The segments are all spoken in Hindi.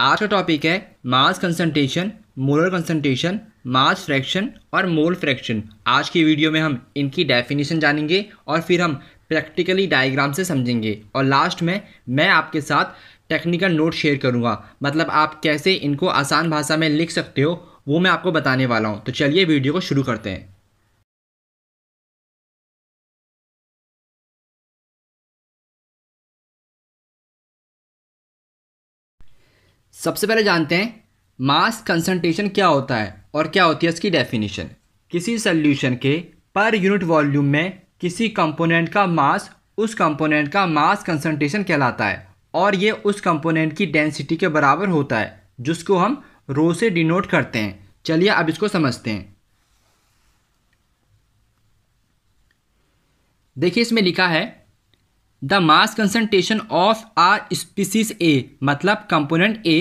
आज का टॉपिक है mass concentration molar concentration mass fraction और मोल फ्रैक्शन आज की वीडियो में हम इनकी डेफिनेशन जानेंगे और फिर हम प्रैक्टिकली डायग्राम से समझेंगे और लास्ट में मैं आपके साथ टेक्निकल नोट शेयर करूँगा मतलब आप कैसे इनको आसान भाषा में लिख सकते हो वो मैं आपको बताने वाला हूँ तो चलिए वीडियो को शुरू करते हैं सबसे पहले जानते हैं मास कंसनट्रेशन क्या होता है और क्या होती है इसकी डेफिनेशन किसी सोल्यूशन के पर यूनिट वॉल्यूम में किसी कंपोनेंट का मास उस कंपोनेंट का मास कंसनट्रेशन कहलाता है और ये उस कंपोनेंट की डेंसिटी के बराबर होता है जिसको हम रो से डिनोट करते हैं चलिए अब इसको समझते हैं देखिए इसमें लिखा है the mass concentration of a species A मतलब component A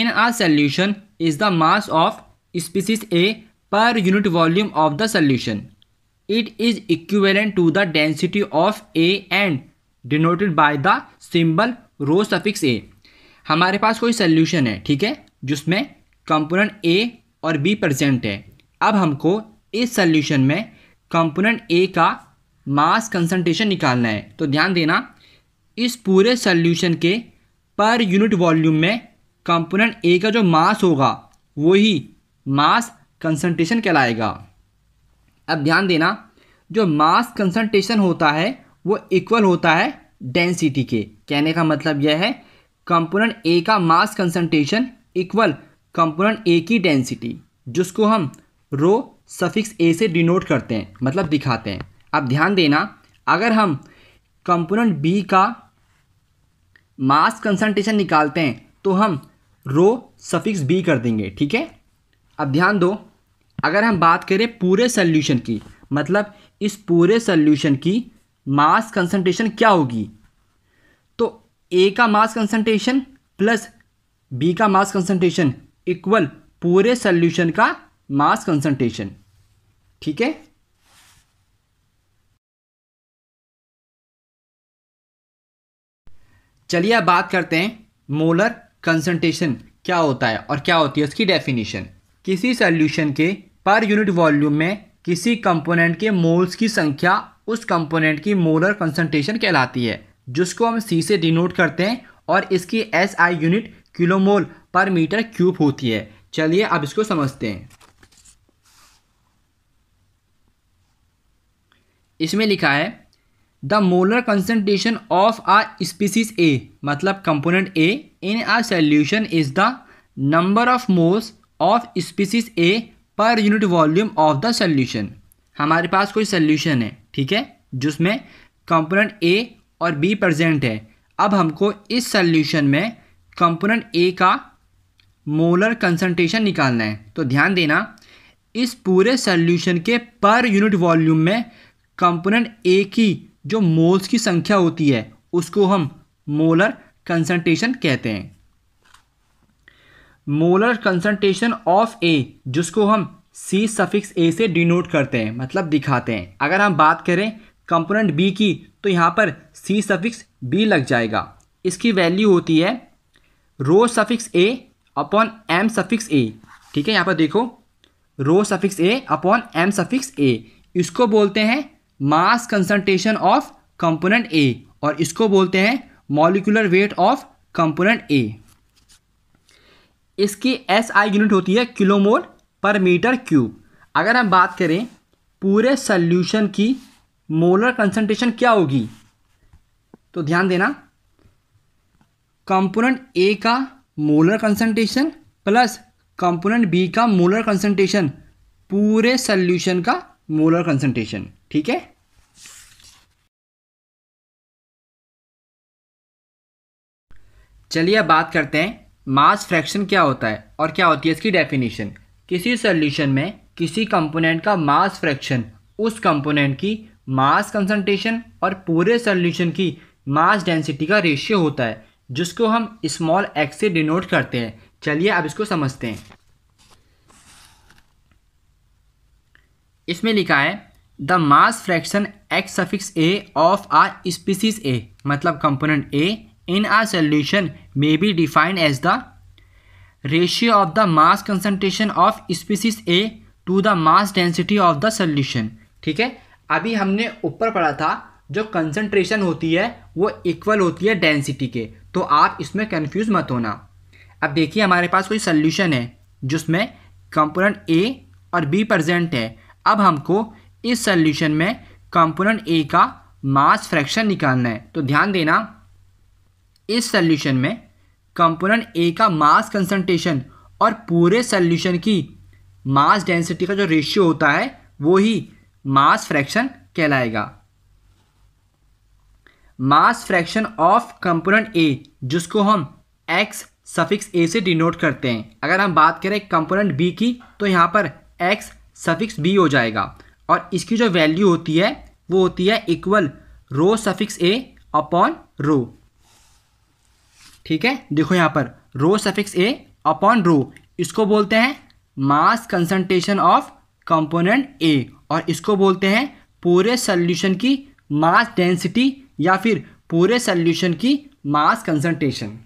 in a solution is the mass of species A per unit volume of the solution it is equivalent to the density of A and denoted by the symbol rho suffix A हमारे पास कोई सॉल्यूशन है ठीक है जिसमें कंपोनेंट ए और बी प्रेजेंट है अब हमको इस सॉल्यूशन में कंपोनेंट ए का मास कंसनट्रेशन निकालना है तो ध्यान देना इस पूरे सल्यूशन के पर यूनिट वॉल्यूम में कंपोनेंट ए का जो मास होगा वही मास कंसनट्रेशन कहलाएगा अब ध्यान देना जो मास कंसनट्रेशन होता है वो इक्वल होता है डेंसिटी के कहने का मतलब यह है कंपोनेंट ए का mass concentration equal component A की डेंसिटी जिसको हम रो सफिक्स ए से डिनोट करते हैं मतलब दिखाते हैं अब ध्यान देना अगर हम कंपोनेंट बी का मास कंसंट्रेशन निकालते हैं तो हम रो सफिक्स बी कर देंगे ठीक है अब ध्यान दो अगर हम बात करें पूरे सल्यूशन की मतलब इस पूरे सल्यूशन की मास कंसंट्रेशन क्या होगी तो ए का मास कंसंट्रेशन प्लस बी का मास कंसंट्रेशन इक्वल पूरे सल्यूशन का मास कंसंट्रेशन ठीक है चलिए अब बात करते हैं मोलर कंसनट्रेशन क्या होता है और क्या होती है उसकी डेफिनेशन किसी सॉल्यूशन के पर यूनिट वॉल्यूम में किसी कंपोनेंट के मोल्स की संख्या उस कंपोनेंट की मोलर कंसनट्रेशन कहलाती है जिसको हम सी से डिनोट करते हैं और इसकी S I unit kilomole per metre cube होती है चलिए अब इसको समझते हैं इसमें लिखा है the molar concentration of a species A मतलब component A in a solution is the number of moles of species A per unit volume of the solution हमारे पास कोई सोल्यूशन है ठीक है जिसमें कंपोनेंट ए और बी प्रेजेंट है अब हमको इस सोल्यूशन में कंपोनेंट ए का मोलर कंसनट्रेशन निकालना है तो ध्यान देना इस पूरे सोल्यूशन के पर यूनिट वॉल्यूम में कंपोनेंट ए की जो मोल्स की संख्या होती है उसको हम मोलर कंसंट्रेशन कहते हैं मोलर कंसंट्रेशन ऑफ ए जिसको हम सी सफिक्स ए से डिनोट करते हैं मतलब दिखाते हैं अगर हम बात करें कंपोनेंट बी की तो यहाँ पर सी सफिक्स बी लग जाएगा इसकी वैल्यू होती है rho suffix A upon M suffix A ठीक है यहाँ पर देखो rho suffix A upon M suffix A इसको बोलते हैं mass concentration of component A और इसको बोलते हैं molecular weight of component A इसकी एस आई यूनिट होती है किलोमोल पर मीटर क्यूब अगर हम बात करें पूरे सल्यूशन की मोलर कंसनट्रेशन क्या होगी तो ध्यान देना कंपोनेंट ए का molar concentration plus component B का मोलर कंसनट्रेशन पूरे सल्यूशन का मोलर कंसनट्रेशन ठीक है चलिए अब बात करते हैं मास फ्रैक्शन क्या होता है और क्या होती है इसकी डेफिनेशन किसी सोल्यूशन में किसी कंपोनेंट का मास फ्रैक्शन उस कंपोनेंट की मास कंसंट्रेशन और पूरे सोल्यूशन की मास डेंसिटी का रेशियो होता है जिसको हम स्मॉल एक्स से डिनोट करते हैं चलिए अब इसको समझते हैं इसमें लिखा है the mass fraction X suffix A of a species A मतलब component A in a solution may be defined as the ratio of the mass concentration of species A to the mass density of the solution ठीक है अभी हमने ऊपर पढ़ा था जो कंसनट्रेशन होती है वो इक्वल होती है डेंसिटी के तो आप इसमें कन्फ्यूज़ मत होना अब देखिए हमारे पास कोई सल्यूशन है जिसमें कंपोनेंट ए और बी प्रजेंट है अब हमको इस सॉल्यूशन में कंपोनेंट ए का मास फ्रैक्शन निकालना है तो ध्यान देना इस सॉल्यूशन में कंपोनेंट ए का मास कंसंट्रेशन और पूरे सॉल्यूशन की मास डेंसिटी का जो रेशियो होता है वो ही मास फ्रैक्शन कहलाएगा mass fraction of component A जिसको हम एक्स सफिक्स ए से डिनोट करते हैं अगर हम बात करें कंपोनेंट बी की तो यहाँ पर एक्स सफिक्स बी हो जाएगा और इसकी जो वैल्यू होती है वो होती है equal rho suffix A upon rho ठीक है देखो यहाँ पर रो सफिक्स ए अपॉन रो इसको बोलते हैं mass concentration of component A और इसको बोलते हैं पूरे सल्यूशन की मास डेंसिटी या फिर पूरे सल्यूशन की मास कंसनट्रेशन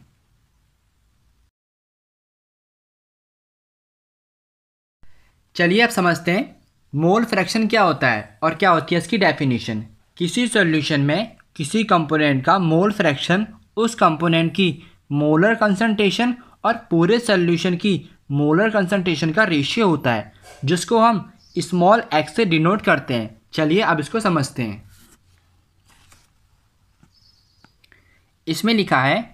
चलिए अब समझते हैं मोल फ्रैक्शन क्या होता है और क्या होती है इसकी डेफिनेशन किसी सॉल्यूशन में किसी कंपोनेंट का मोल फ्रैक्शन उस कंपोनेंट की मोलर कंसंट्रेशन और पूरे सॉल्यूशन की मोलर कंसंट्रेशन का रेशियो होता है जिसको हम स्मॉल एक्स से डिनोट करते हैं चलिए अब इसको समझते हैं इसमें लिखा है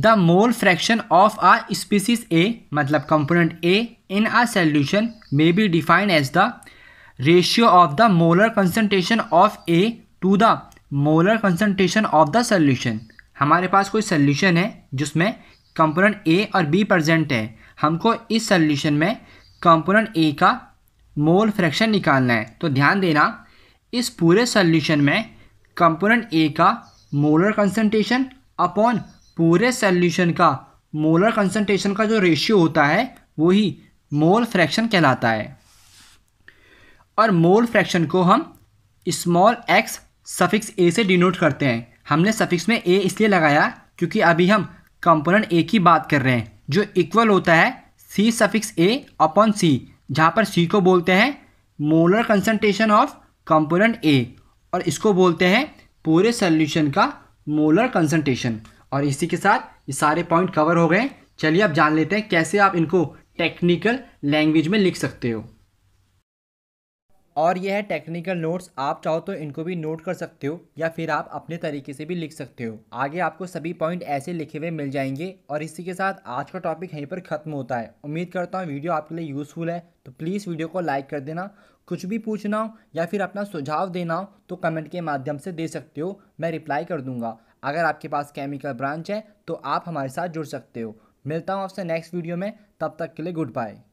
the mole fraction of a species A मतलब component A in a solution may be defined as the ratio of the molar concentration of A to the molar concentration of the solution हमारे पास कोई सॉल्यूशन है जिसमें कंपोनेंट ए और बी प्रजेंट है हमको इस सॉल्यूशन में कंपोनेंट ए का मोल फ्रैक्शन निकालना है तो ध्यान देना इस पूरे सॉल्यूशन में कंपोनेंट ए का मोलर कंसनट्रेशन अपॉन पूरे सॉल्यूशन का मोलर कंसनट्रेशन का जो रेशियो होता है वही मोल फ्रैक्शन कहलाता है और मोल फ्रैक्शन को हम स्मॉल एक्स सफिक्स ए से डिनोट करते हैं हमने सफिक्स में ए इसलिए लगाया क्योंकि अभी हम कंपोनेंट ए की बात कर रहे हैं जो इक्वल होता है सी सफिक्स ए अपॉन सी जहाँ पर सी को बोलते हैं molar concentration of component A और इसको बोलते हैं पूरे सल्यूशन का मोलर कंसनट्रेशन और इसी के साथ ये सारे पॉइंट कवर हो गए चलिए अब जान लेते हैं कैसे आप इनको टेक्निकल लैंग्वेज में लिख सकते हो और यह है टेक्निकल नोट्स आप चाहो तो इनको भी नोट कर सकते हो या फिर आप अपने तरीके से भी लिख सकते हो आगे आपको सभी पॉइंट ऐसे लिखे हुए मिल जाएंगे और इसी के साथ आज का टॉपिक यहीं पर ख़त्म होता है उम्मीद करता हूँ वीडियो आपके लिए यूज़फुल है तो प्लीज़ वीडियो को लाइक कर देना कुछ भी पूछना हो या फिर अपना सुझाव देना हो तो कमेंट के माध्यम से दे सकते हो मैं रिप्लाई कर दूँगा अगर आपके पास केमिकल ब्रांच है तो आप हमारे साथ जुड़ सकते हो मिलता हूँ आपसे नेक्स्ट वीडियो में तब तक के लिए गुड बाय